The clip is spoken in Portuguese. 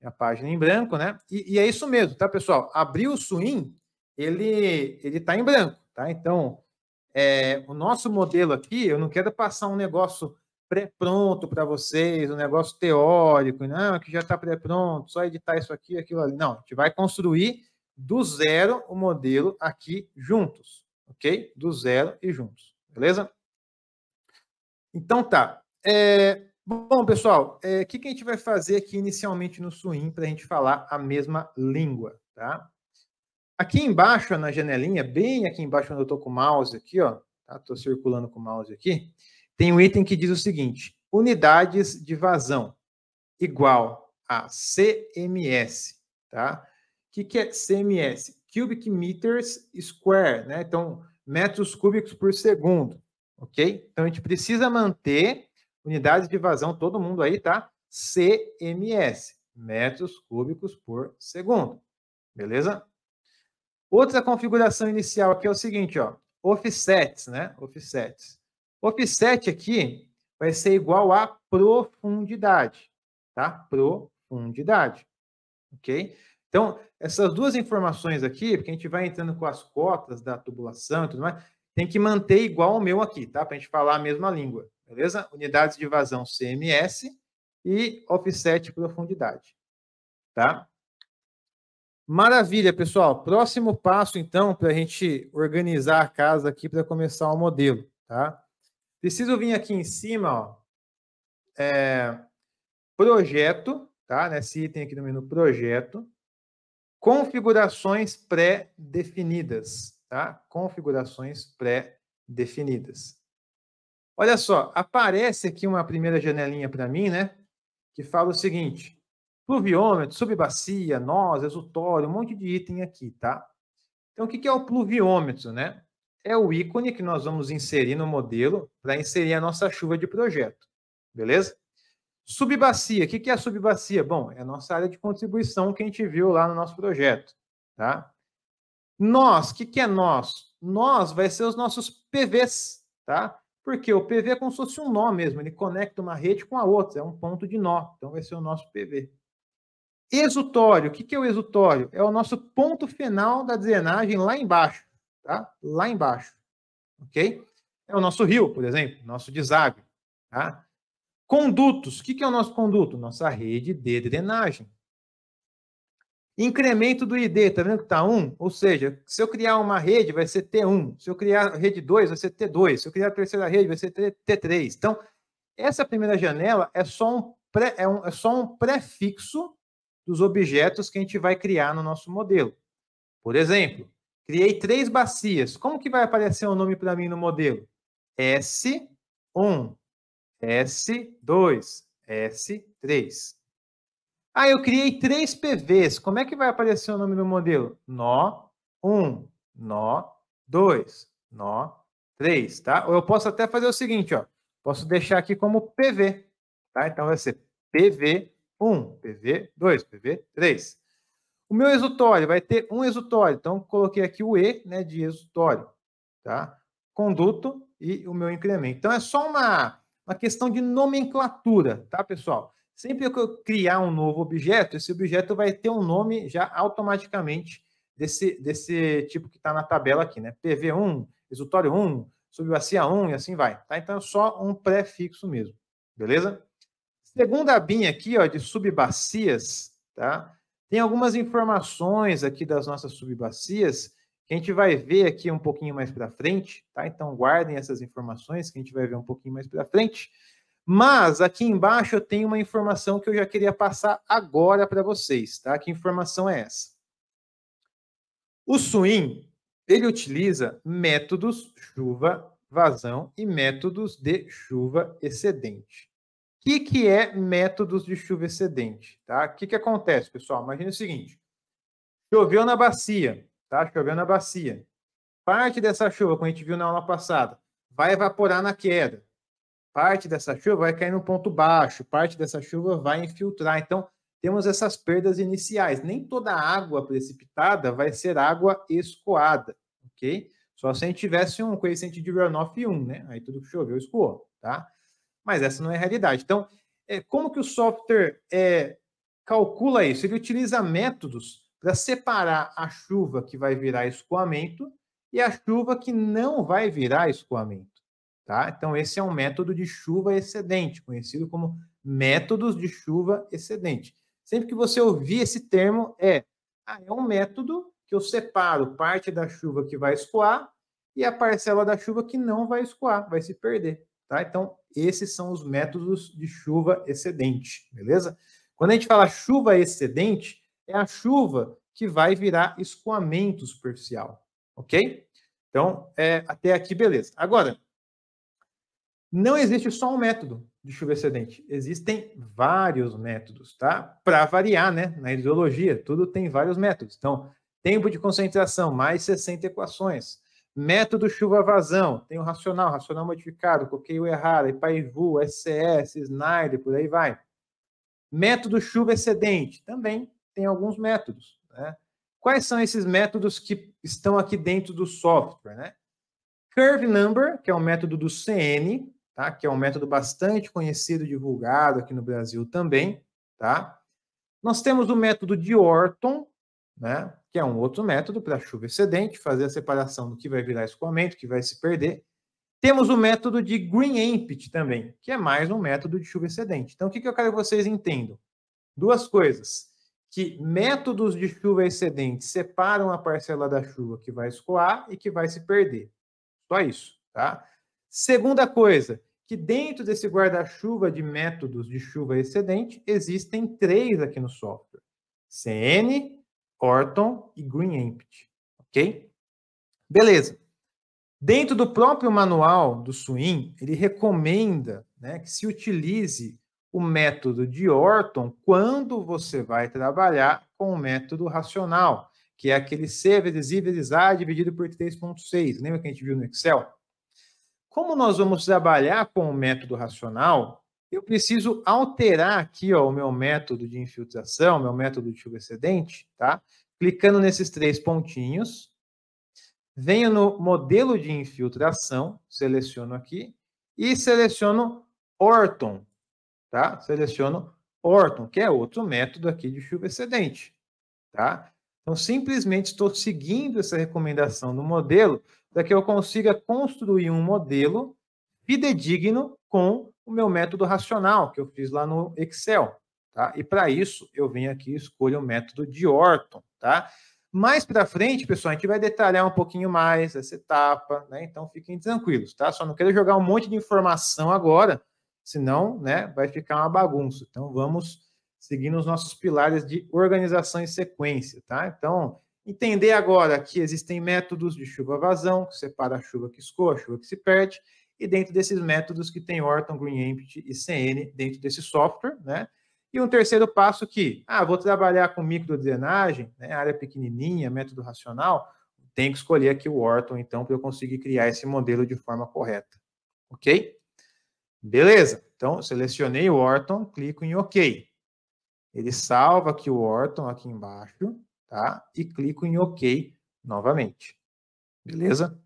É a página em branco, né? E, e, é isso mesmo, tá, pessoal? Abrir o swing, ele ele tá em branco, tá? Então, é, o nosso modelo aqui, eu não quero passar um negócio pré-pronto para vocês, um negócio teórico, não, que já está pré-pronto, só editar isso aqui, aquilo ali. Não, a gente vai construir do zero o modelo aqui juntos, ok? Do zero e juntos, beleza? Então tá. É, Bom, pessoal, é, o é, que, que a gente vai fazer aqui inicialmente no Suim para a gente falar a mesma língua, tá? Aqui embaixo, na janelinha, bem aqui embaixo onde eu estou com o mouse aqui, ó, estou tá? circulando com o mouse aqui, tem um item que diz o seguinte, unidades de vazão igual a CMS, tá? O que, que é CMS? Cubic meters square, né? Então, metros cúbicos por segundo, ok? Então, a gente precisa manter Unidade de vazão, todo mundo aí, tá? CMS, metros cúbicos por segundo. Beleza? Outra configuração inicial aqui é o seguinte, ó, offsets, né? Offsets. Offset aqui vai ser igual a profundidade, tá? Profundidade, ok? Então, essas duas informações aqui, porque a gente vai entrando com as cotas da tubulação e tudo mais, tem que manter igual o meu aqui, tá? Para a gente falar a mesma língua, beleza? Unidades de vazão CMS e offset profundidade, tá? Maravilha, pessoal. Próximo passo, então, para a gente organizar a casa aqui para começar o modelo, tá? Preciso vir aqui em cima, ó, é, projeto, tá? Nesse item aqui no menu projeto, configurações pré-definidas, tá? Configurações pré-definidas. Olha só, aparece aqui uma primeira janelinha para mim, né? Que fala o seguinte: pluviômetro, subbacia, nós, exultório, um monte de item aqui, tá? Então, o que é o pluviômetro, né? É o ícone que nós vamos inserir no modelo para inserir a nossa chuva de projeto, beleza? Subbacia, o que é a subbacia? Bom, é a nossa área de contribuição que a gente viu lá no nosso projeto, tá? Nós, o que é nós? Nós vai ser os nossos PVs, tá? Porque o PV é como se fosse um nó mesmo, ele conecta uma rede com a outra, é um ponto de nó. Então, vai ser é o nosso PV. Exutório, o que, é o exutório? É o nosso ponto final da drenagem lá embaixo, tá? Lá embaixo, ok? É o nosso rio, por exemplo, nosso deságue, tá? Condutos, o que é o nosso conduto? Nossa rede de drenagem, Incremento do ID, tá vendo que tá 1? Ou seja, se eu criar uma rede, vai ser T1. Se eu criar rede 2, vai ser T2. Se eu criar a terceira rede, vai ser T3. Então, essa primeira janela é só um, pré, é um, é só um prefixo dos objetos que a gente vai criar no nosso modelo. Por exemplo, criei três bacias. Como que vai aparecer o um nome para mim no modelo? S1, S2, S3. Ah, eu criei três PVs. Como é que vai aparecer o nome do modelo? Nó 1, nó 2, nó 3, tá? Ou eu posso até fazer o seguinte, ó. Posso deixar aqui como PV, tá? Então vai ser PV1, PV2, PV3. O meu exutório vai ter um exutório, então coloquei aqui o E, né, de exutório, tá? Conduto e o meu incremento. Então é só uma uma questão de nomenclatura, tá, pessoal? Sempre que eu criar um novo objeto, esse objeto vai ter um nome já automaticamente desse, desse tipo que está na tabela aqui, né? PV1, Exutório 1, subbacia 1 e assim vai. Tá? Então é só um prefixo mesmo, beleza? Segunda abinha aqui, ó, de subbacias, tá? Tem algumas informações aqui das nossas subbacias que a gente vai ver aqui um pouquinho mais para frente, tá? Então guardem essas informações que a gente vai ver um pouquinho mais para frente. Mas aqui embaixo eu tenho uma informação que eu já queria passar agora para vocês, tá? Que informação é essa? O swing, ele utiliza métodos chuva vazão e métodos de chuva excedente. O que, que é métodos de chuva excedente? Tá? O que, que acontece, pessoal? Imagina o seguinte: choveu na bacia, tá? Choveu na bacia. Parte dessa chuva, como a gente viu na aula passada, vai evaporar na queda. Parte dessa chuva vai cair no ponto baixo, parte dessa chuva vai infiltrar. Então, temos essas perdas iniciais. Nem toda água precipitada vai ser água escoada, ok? Só se a gente tivesse um coeficiente de runoff 1, né? Aí tudo que choveu escoou, tá? Mas essa não é a realidade. Então, é, como que o software é, calcula isso? Ele utiliza métodos para separar a chuva que vai virar escoamento e a chuva que não vai virar escoamento. Tá? Então, esse é um método de chuva excedente, conhecido como métodos de chuva excedente. Sempre que você ouvir esse termo, é, ah, é um método que eu separo parte da chuva que vai escoar e a parcela da chuva que não vai escoar, vai se perder. Tá? Então, esses são os métodos de chuva excedente, beleza? Quando a gente fala chuva excedente, é a chuva que vai virar escoamento superficial, ok? Então, é, até aqui, beleza. Agora, não existe só um método de chuva excedente, existem vários métodos, tá? Para variar, né? Na hidrologia, tudo tem vários métodos. Então, tempo de concentração, mais 60 equações. Método chuva-vazão, tem o racional, racional modificado, coqueio errado, Ipaivu, SCS, Snyder, por aí vai. Método chuva excedente, também tem alguns métodos. Né? Quais são esses métodos que estão aqui dentro do software? Né? Curve Number, que é um método do CN, tá? que é um método bastante conhecido, divulgado aqui no Brasil também. Tá? Nós temos o método de Orton, né? que é um outro método para chuva excedente, fazer a separação do que vai virar escoamento, que vai se perder. Temos o método de Green Empty também, que é mais um método de chuva excedente. Então, o que, que eu quero que vocês entendam? Duas coisas. Que métodos de chuva excedente separam a parcela da chuva que vai escoar e que vai se perder. Só isso, tá? Segunda coisa, que dentro desse guarda-chuva de métodos de chuva excedente, existem três aqui no software: CN, Orton e green Empty, Ok? Beleza. Dentro do próprio manual do Swim, ele recomenda né, que se utilize o método de Orton quando você vai trabalhar com o método racional, que é aquele C vezes I vezes A dividido por 3.6. Lembra que a gente viu no Excel? Como nós vamos trabalhar com o método racional, eu preciso alterar aqui ó, o meu método de infiltração, meu método de chuva excedente, tá? Clicando nesses três pontinhos, venho no modelo de infiltração, seleciono aqui e seleciono Orton, tá? Seleciono Orton, que é outro método aqui de chuva excedente, tá? Então, simplesmente estou seguindo essa recomendação do modelo para que eu consiga construir um modelo fidedigno com o meu método racional que eu fiz lá no Excel. Tá? E para isso, eu venho aqui e escolho o método de Orton. Tá? Mais para frente, pessoal, a gente vai detalhar um pouquinho mais essa etapa, né? Então fiquem tranquilos, tá? Só não quero jogar um monte de informação agora, senão, né, vai ficar uma bagunça. Então vamos seguindo os nossos pilares de organização e sequência, tá? Então, entender agora que existem métodos de chuva-vazão, que separa a chuva que escoa, a chuva que se perde, e dentro desses métodos que tem Orton, GreenEmpty e CN dentro desse software, né? E um terceiro passo que, ah, vou trabalhar com microdrenagem, né, área pequenininha, método racional, tem que escolher aqui o Orton, então, para eu conseguir criar esse modelo de forma correta, ok? Beleza, então selecionei o Orton, clico em OK. Ele salva aqui o Orton aqui embaixo, tá? E clico em OK novamente. Beleza?